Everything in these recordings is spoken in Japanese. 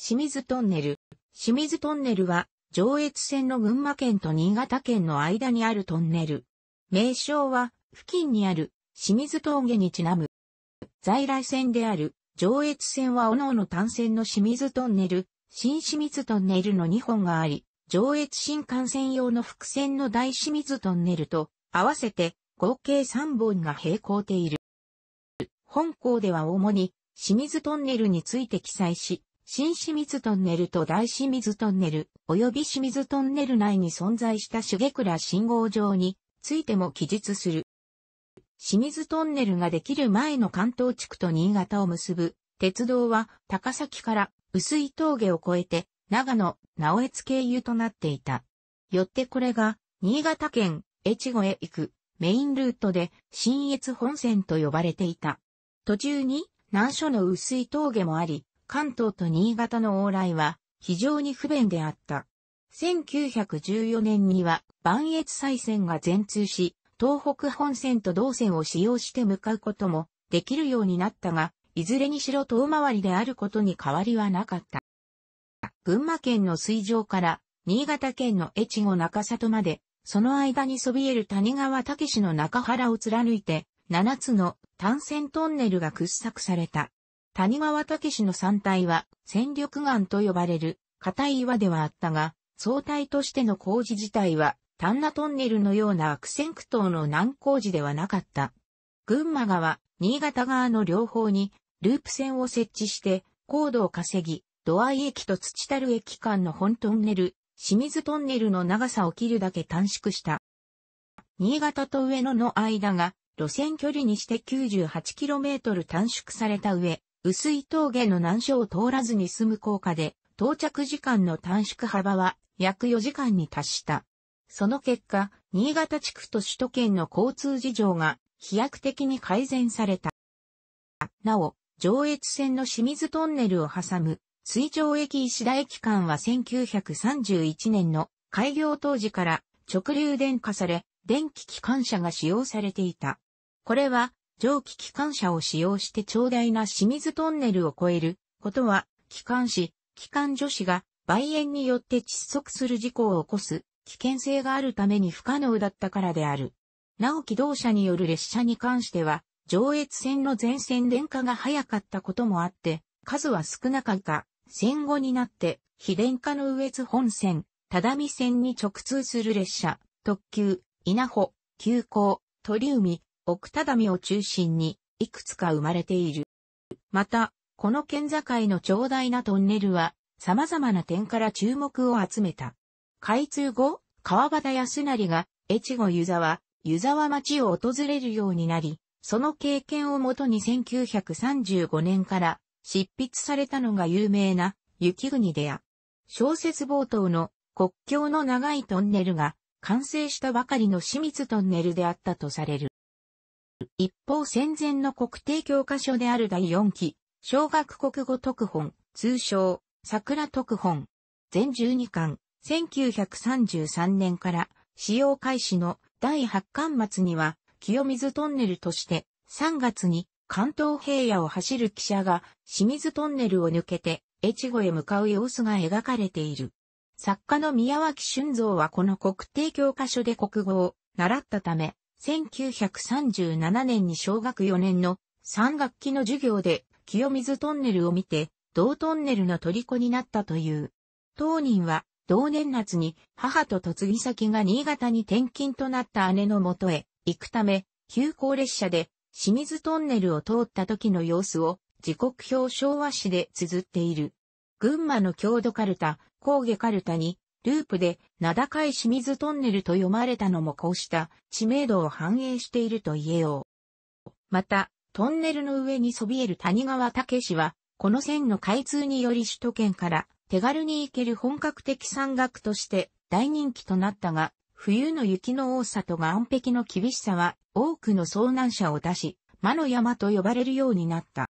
清水トンネル。清水トンネルは、上越線の群馬県と新潟県の間にあるトンネル。名称は、付近にある清水峠にちなむ。在来線である上越線はおのおの単線の清水トンネル、新清水トンネルの2本があり、上越新幹線用の伏線の大清水トンネルと合わせて合計3本が並行ている。本校では主に清水トンネルについて記載し、新清水トンネルと大清水トンネル、及び清水トンネル内に存在した茂倉信号場についても記述する。清水トンネルができる前の関東地区と新潟を結ぶ鉄道は高崎から薄い峠を越えて長野、直江津経由となっていた。よってこれが新潟県越後へ行くメインルートで新越本線と呼ばれていた。途中に難所の薄い峠もあり、関東と新潟の往来は非常に不便であった。1914年には、万越西線が全通し、東北本線と同線を使用して向かうこともできるようになったが、いずれにしろ遠回りであることに変わりはなかった。群馬県の水上から新潟県の越後中里まで、その間にそびえる谷川武の中原を貫いて、7つの単線トンネルが掘削された。谷川武の山体は戦力岩と呼ばれる硬い岩ではあったが、総体としての工事自体は丹那トンネルのような悪戦苦闘の難工事ではなかった。群馬川、新潟側の両方にループ線を設置して高度を稼ぎ、土合駅と土樽駅間の本トンネル、清水トンネルの長さを切るだけ短縮した。新潟と上野の間が路線距離にして 98km 短縮された上、薄い峠の難所を通らずに済む効果で、到着時間の短縮幅は約4時間に達した。その結果、新潟地区と首都圏の交通事情が飛躍的に改善された。なお、上越線の清水トンネルを挟む水上駅石田駅間は1931年の開業当時から直流電化され、電気機関車が使用されていた。これは蒸気機関車を使用して長大な清水トンネルを越えることは、機関士、機関女子が梅炎によって窒息する事故を起こす危険性があるために不可能だったからである。なお機動車による列車に関しては、上越線の全線電化が早かったこともあって、数は少なかった。戦後になって、非電化の上津本線、只見線に直通する列車、特急、稲穂、急行、鳥海、奥只見を中心に、いくつか生まれている。また、この県境の長大なトンネルは、様々な点から注目を集めた。開通後、川端康成が、越後湯沢、湯沢町を訪れるようになり、その経験をもとに1935年から執筆されたのが有名な雪国でや、小説冒頭の国境の長いトンネルが完成したばかりの清水トンネルであったとされる。一方戦前の国定教科書である第四期、小学国語特本、通称、桜特本。全12巻、1933年から使用開始の第8巻末には、清水トンネルとして3月に関東平野を走る汽車が清水トンネルを抜けて越後へ向かう様子が描かれている。作家の宮脇俊造はこの国定教科書で国語を習ったため、1937年に小学4年の3学期の授業で清水トンネルを見て、同トンネルの虜になったという。当人は同年夏に母と嫁ぎ先が新潟に転勤となった姉のもとへ行くため、急行列車で清水トンネルを通った時の様子を時刻表昭和誌で綴っている。群馬の郷土カルタ、高下カルタにループで名高い清水トンネルと読まれたのもこうした知名度を反映していると言えよう。また、トンネルの上にそびえる谷川武氏は、この線の開通により首都圏から手軽に行ける本格的山岳として大人気となったが、冬の雪の多さと岩壁の厳しさは多くの遭難者を出し、魔の山と呼ばれるようになった。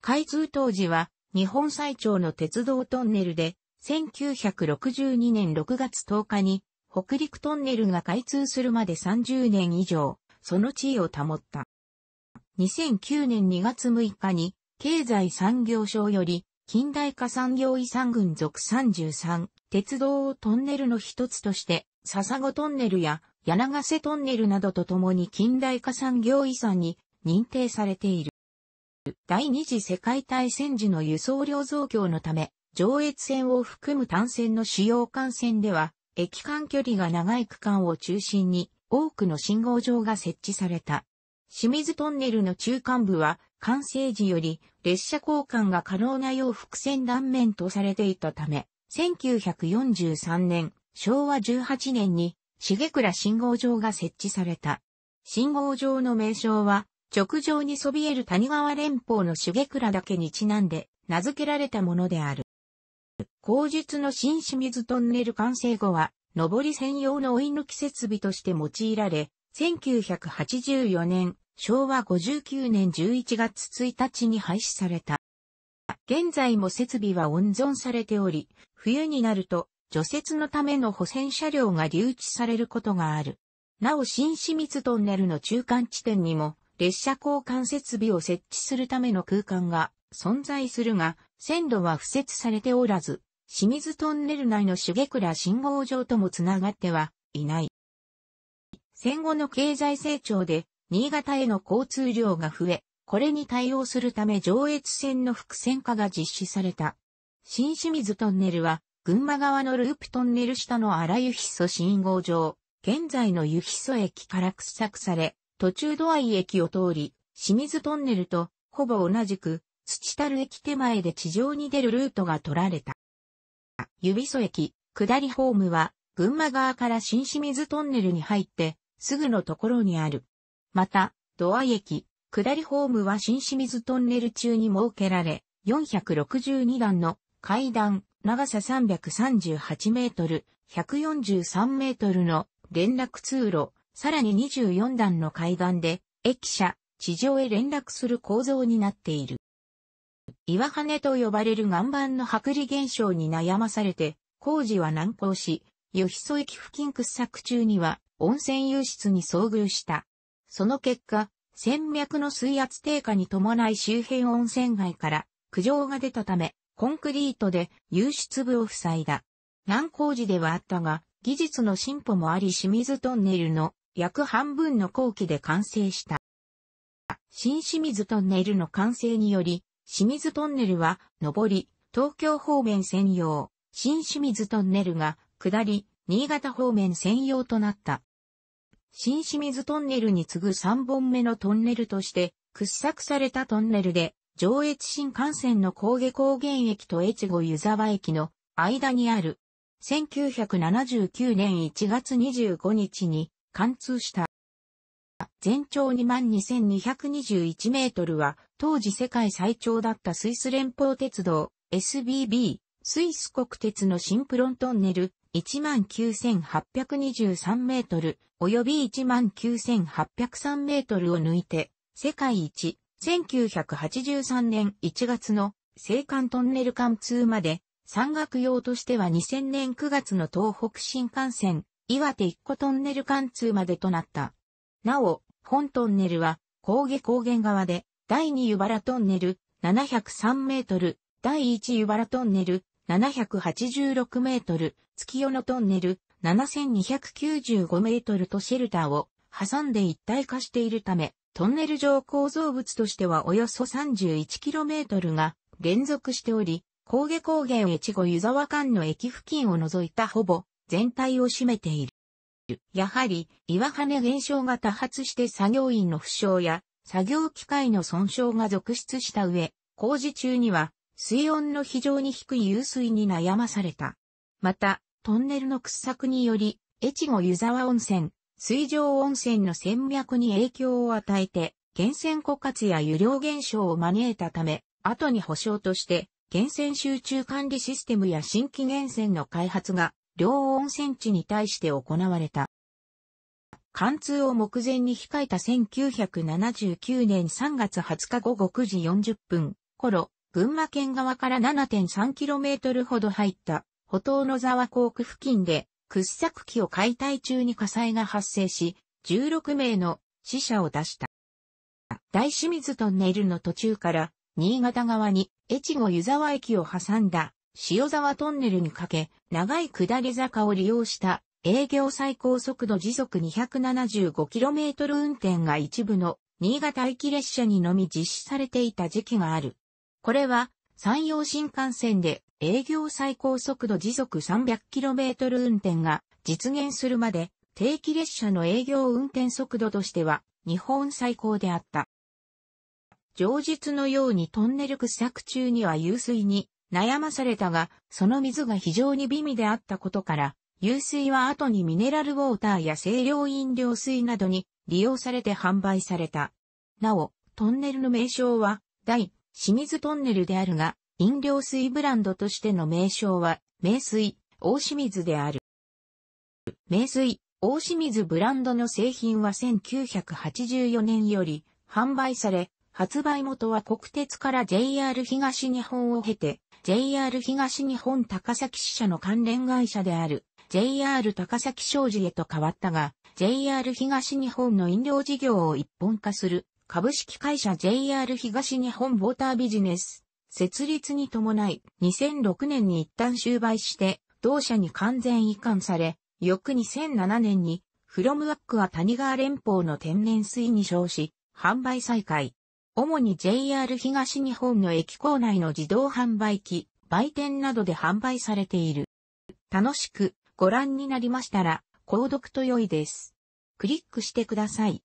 開通当時は日本最長の鉄道トンネルで1962年6月10日に北陸トンネルが開通するまで30年以上、その地位を保った。2009年2月6日に経済産業省より近代化産業遺産群属33、鉄道をトンネルの一つとして、笹子トンネルや柳瀬トンネルなどとともに近代化産業遺産に認定されている。第二次世界大戦時の輸送量増強のため、上越線を含む単線の主要幹線では、駅間距離が長い区間を中心に多くの信号場が設置された。清水トンネルの中間部は完成時より列車交換が可能な洋伏線断面とされていたため、1943年、昭和18年に重倉信号場が設置された。信号場の名称は、直上にそびえる谷川連峰の重倉岳にちなんで名付けられたものである。後述の新清水トンネル完成後は、上り専用の追い抜き設備として用いられ、1984年、昭和59年11月1日に廃止された。現在も設備は温存されており、冬になると除雪のための保線車両が留置されることがある。なお新清水トンネルの中間地点にも列車交換設備を設置するための空間が存在するが、線路は敷設されておらず、清水トンネル内の茂倉信号場ともつながってはいない。戦後の経済成長で、新潟への交通量が増え、これに対応するため上越線の複線化が実施された。新清水トンネルは、群馬側のループトンネル下の荒湯そ信号場、現在の湯そ駅から掘削され、途中土合駅を通り、清水トンネルとほぼ同じく土樽駅手前で地上に出るルートが取られた。指曽駅、下りホームは、群馬側から新清水トンネルに入って、すぐのところにある。また、土合駅、下りホームは新清水トンネル中に設けられ、462段の階段、長さ338メートル、143メートルの連絡通路、さらに24段の階段で、駅舎、地上へ連絡する構造になっている。岩羽と呼ばれる岩盤の剥離現象に悩まされて、工事は難航し、吉曽駅付近掘削中には温泉輸出に遭遇した。その結果、戦脈の水圧低下に伴い周辺温泉街から苦情が出たため、コンクリートで輸出部を塞いだ。難工事ではあったが、技術の進歩もあり清水トンネルの約半分の工期で完成した。新清水トンネルの完成により、清水トンネルは、上り、東京方面専用、新清水トンネルが、下り、新潟方面専用となった。新清水トンネルに次ぐ3本目のトンネルとして、掘削されたトンネルで、上越新幹線の高下高原駅と越後湯沢駅の間にある、1979年1月25日に貫通した。全長22,221メートルは、当時世界最長だったスイス連邦鉄道 SBB、スイス国鉄の新プロントンネル19,823メートル、及び19,803メートルを抜いて、世界一、1983年1月の青函トンネル貫通まで、山岳用としては2000年9月の東北新幹線、岩手一個トンネル貫通までとなった。なお、本トンネルは、高下高原側で、第2湯原トンネル、703メートル、第1湯原トンネル、786メートル、月夜野トンネル、7295メートルとシェルターを挟んで一体化しているため、トンネル上構造物としてはおよそ3 1トルが連続しており、高下高原越後湯沢間の駅付近を除いたほぼ全体を占めている。やはり岩羽現象が多発して作業員の負傷や作業機械の損傷が続出した上、工事中には水温の非常に低い湧水に悩まされた。また、トンネルの掘削により、越後湯沢温泉、水上温泉の戦脈に影響を与えて、源泉枯渇や湯量減少を招いたため、後に保証として、源泉集中管理システムや新規源泉の開発が両温泉地に対して行われた。貫通を目前に控えた1979年3月20日午後9時40分頃、群馬県側から 7.3km ほど入った歩道の沢港区付近で掘削機を解体中に火災が発生し、16名の死者を出した。大清水トンネルの途中から新潟側に越後湯沢駅を挟んだ塩沢トンネルにかけ、長い下り坂を利用した営業最高速度時速 275km 運転が一部の新潟駅列車にのみ実施されていた時期がある。これは山陽新幹線で営業最高速度時速 300km 運転が実現するまで定期列車の営業運転速度としては日本最高であった。上述のようにトンネル掘削中には湧水に悩まされたが、その水が非常に微味であったことから、湧水は後にミネラルウォーターや清涼飲料水などに利用されて販売された。なお、トンネルの名称は、大、清水トンネルであるが、飲料水ブランドとしての名称は、名水、大清水である。名水、大清水ブランドの製品は1984年より販売され、発売元は国鉄から JR 東日本を経て、JR 東日本高崎支社の関連会社である JR 高崎商事へと変わったが、JR 東日本の飲料事業を一本化する株式会社 JR 東日本ウォータービジネス設立に伴い2006年に一旦終売して同社に完全移管され、翌2007年にフロムワックは谷川連邦の天然水に称し、販売再開。主に JR 東日本の駅構内の自動販売機、売店などで販売されている。楽しくご覧になりましたら、購読と良いです。クリックしてください。